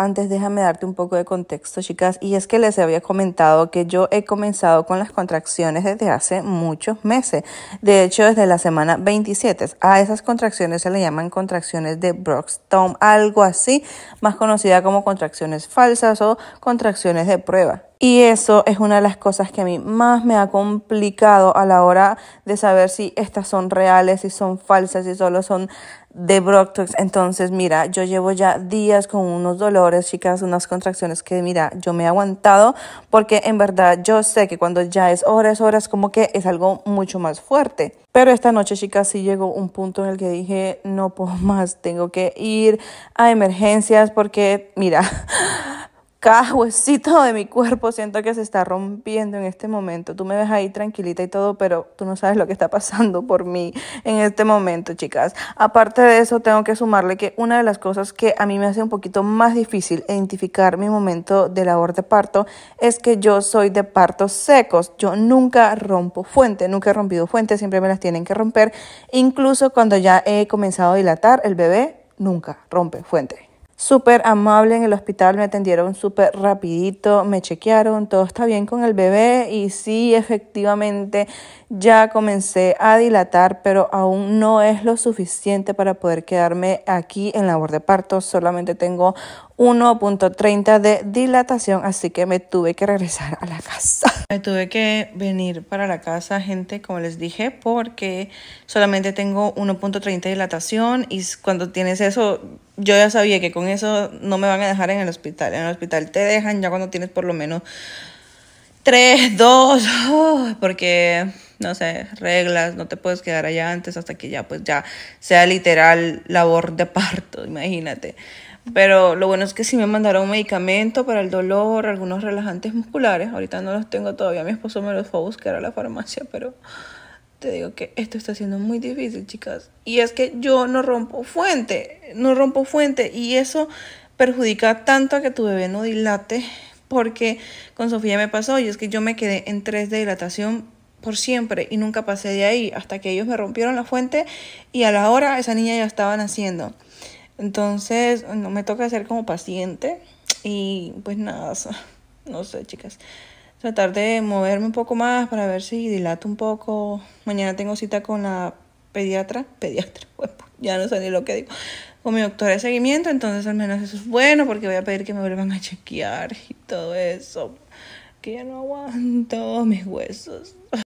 antes déjame darte un poco de contexto, chicas. Y es que les había comentado que yo he comenzado con las contracciones desde hace muchos meses. De hecho, desde la semana 27. A esas contracciones se le llaman contracciones de Brockstone. algo así, más conocida como contracciones falsas o contracciones de prueba. Y eso es una de las cosas que a mí más me ha complicado a la hora de saber si estas son reales, si son falsas, si solo son de Broctox. Entonces, mira, yo llevo ya días con unos dolores, chicas, unas contracciones que, mira, yo me he aguantado porque en verdad yo sé que cuando ya es horas, horas, como que es algo mucho más fuerte. Pero esta noche, chicas, sí llegó un punto en el que dije, no puedo más, tengo que ir a emergencias porque, mira... cada huesito de mi cuerpo siento que se está rompiendo en este momento. Tú me ves ahí tranquilita y todo, pero tú no sabes lo que está pasando por mí en este momento, chicas. Aparte de eso, tengo que sumarle que una de las cosas que a mí me hace un poquito más difícil identificar mi momento de labor de parto es que yo soy de partos secos. Yo nunca rompo fuente, nunca he rompido fuente, siempre me las tienen que romper. Incluso cuando ya he comenzado a dilatar el bebé, nunca rompe fuente súper amable en el hospital, me atendieron súper rapidito, me chequearon, todo está bien con el bebé y sí, efectivamente ya comencé a dilatar, pero aún no es lo suficiente para poder quedarme aquí en labor de parto, solamente tengo 1.30 de dilatación, así que me tuve que regresar a la casa. Me tuve que venir para la casa, gente, como les dije, porque solamente tengo 1.30 de dilatación y cuando tienes eso, yo ya sabía que con eso no me van a dejar en el hospital. En el hospital te dejan ya cuando tienes por lo menos 3, 2, porque no sé, reglas, no te puedes quedar allá antes hasta que ya pues ya sea literal labor de parto, imagínate. Pero lo bueno es que sí me mandaron un medicamento para el dolor, algunos relajantes musculares. Ahorita no los tengo todavía, mi esposo me los fue a buscar a la farmacia, pero te digo que esto está siendo muy difícil, chicas. Y es que yo no rompo fuente, no rompo fuente. Y eso perjudica tanto a que tu bebé no dilate, porque con Sofía me pasó, y es que yo me quedé en tres de dilatación por siempre y nunca pasé de ahí hasta que ellos me rompieron la fuente y a la hora esa niña ya estaba naciendo. Entonces no me toca ser como paciente y pues nada, no sé chicas. Tratar de moverme un poco más para ver si dilato un poco. Mañana tengo cita con la pediatra, pediatra, ya no sé ni lo que digo, con mi doctora de seguimiento, entonces al menos eso es bueno porque voy a pedir que me vuelvan a chequear y todo eso, que ya no aguanto mis huesos.